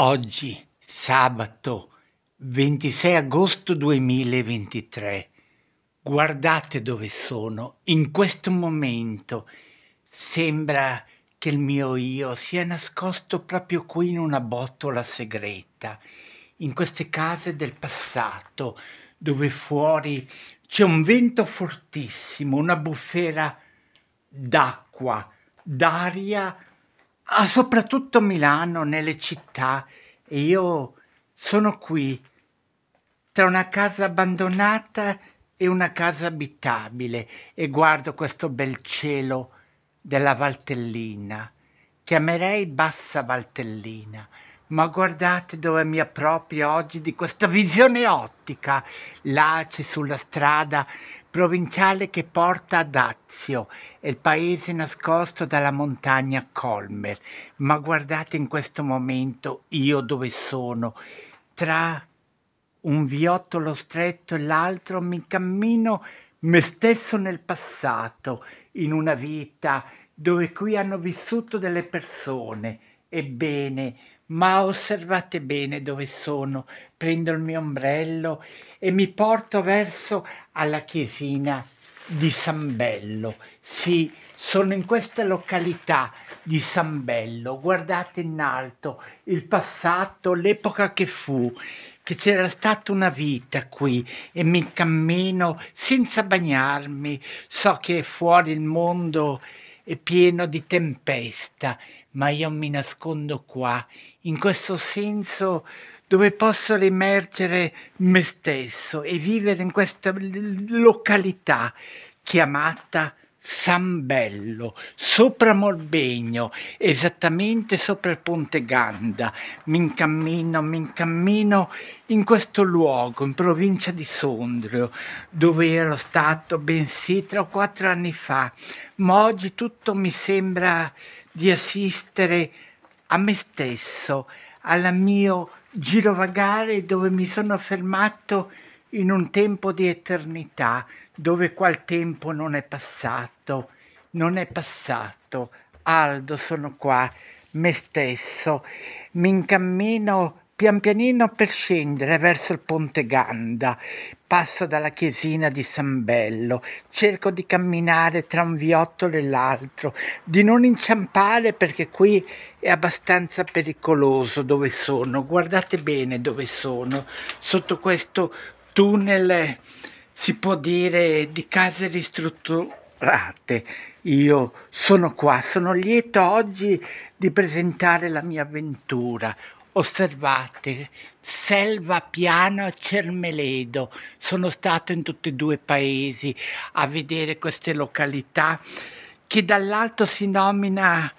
Oggi, sabato 26 agosto 2023, guardate dove sono in questo momento. Sembra che il mio io sia nascosto proprio qui in una botola segreta, in queste case del passato, dove fuori c'è un vento fortissimo, una bufera d'acqua, d'aria ah, soprattutto Milano, nelle città, e io sono qui, tra una casa abbandonata e una casa abitabile, e guardo questo bel cielo della Valtellina. Chiamerei Bassa Valtellina, ma guardate dove mi approprio oggi di questa visione ottica. Là c'è sulla strada provinciale che porta ad Azio, il paese nascosto dalla montagna Colmer. Ma guardate in questo momento io dove sono. Tra un viottolo stretto e l'altro mi cammino me stesso nel passato, in una vita dove qui hanno vissuto delle persone Ebbene, ma osservate bene dove sono. Prendo il mio ombrello e mi porto verso alla chiesina di San Bello. Sì, sono in questa località di San Bello. Guardate in alto il passato, l'epoca che fu, che c'era stata una vita qui e mi cammino senza bagnarmi. So che fuori il mondo è pieno di tempesta, ma io mi nascondo qua, in questo senso dove posso rimergere me stesso e vivere in questa località chiamata San Bello, sopra Morbegno, esattamente sopra il Ponte Ganda. Mi incammino, mi incammino in questo luogo, in provincia di Sondrio, dove ero stato bensì tre o quattro anni fa, ma oggi tutto mi sembra di assistere a me stesso, al mio girovagare dove mi sono fermato in un tempo di eternità, dove qual tempo non è passato, non è passato. Aldo, sono qua, me stesso, mi incammino pian pianino per scendere verso il ponte Ganda. Passo dalla chiesina di San Bello, cerco di camminare tra un viottolo e l'altro, di non inciampare perché qui è abbastanza pericoloso dove sono. Guardate bene dove sono, sotto questo tunnel si può dire di case ristrutturate. Io sono qua, sono lieto oggi di presentare la mia avventura. Osservate, Selva Piana Cermeledo, sono stato in tutti e due i paesi a vedere queste località che dall'alto si nomina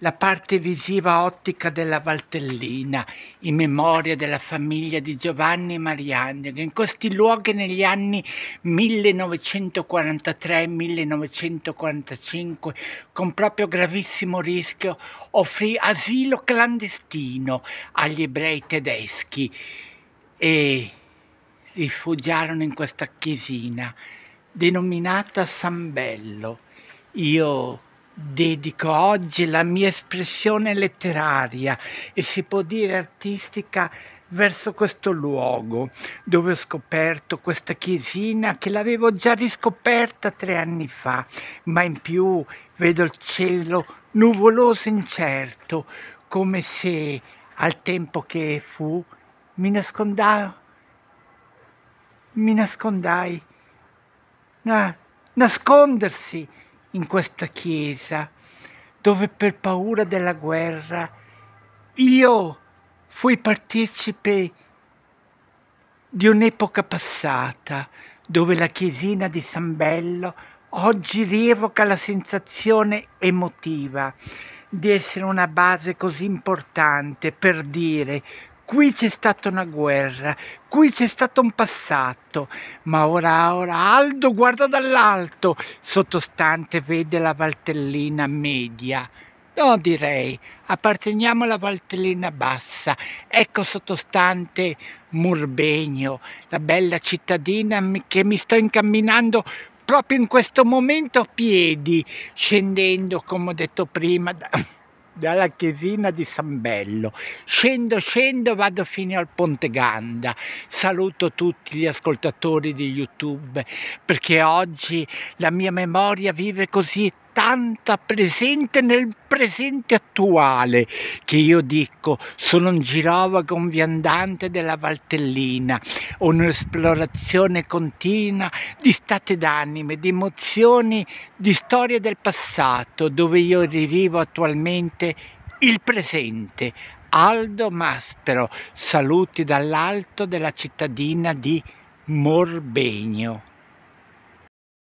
la parte visiva ottica della Valtellina, in memoria della famiglia di Giovanni e Mariani, che in questi luoghi negli anni 1943-1945, con proprio gravissimo rischio, offrì asilo clandestino agli ebrei tedeschi e rifugiarono in questa chiesina denominata San Bello. Io Dedico oggi la mia espressione letteraria e si può dire artistica verso questo luogo dove ho scoperto questa chiesina che l'avevo già riscoperta tre anni fa, ma in più vedo il cielo nuvoloso e incerto, come se al tempo che fu mi nascondai. mi nascondai. Na, nascondersi in questa chiesa dove per paura della guerra io fui partecipe di un'epoca passata dove la chiesina di San Bello oggi rievoca la sensazione emotiva di essere una base così importante per dire qui c'è stata una guerra, qui c'è stato un passato, ma ora, ora Aldo guarda dall'alto, sottostante vede la Valtellina media. No, direi, apparteniamo alla Valtellina bassa, ecco sottostante Murbegno, la bella cittadina che mi sto incamminando proprio in questo momento a piedi, scendendo, come ho detto prima, da dalla chiesina di San Bello. Scendo, scendo, vado fino al Ponte Ganda. Saluto tutti gli ascoltatori di YouTube perché oggi la mia memoria vive così tanta presente nel presente attuale che io dico sono un girovago, un viandante della Valtellina, un'esplorazione continua di state d'anime, di emozioni, di storie del passato dove io rivivo attualmente il presente. Aldo Maspero, saluti dall'alto della cittadina di Morbegno.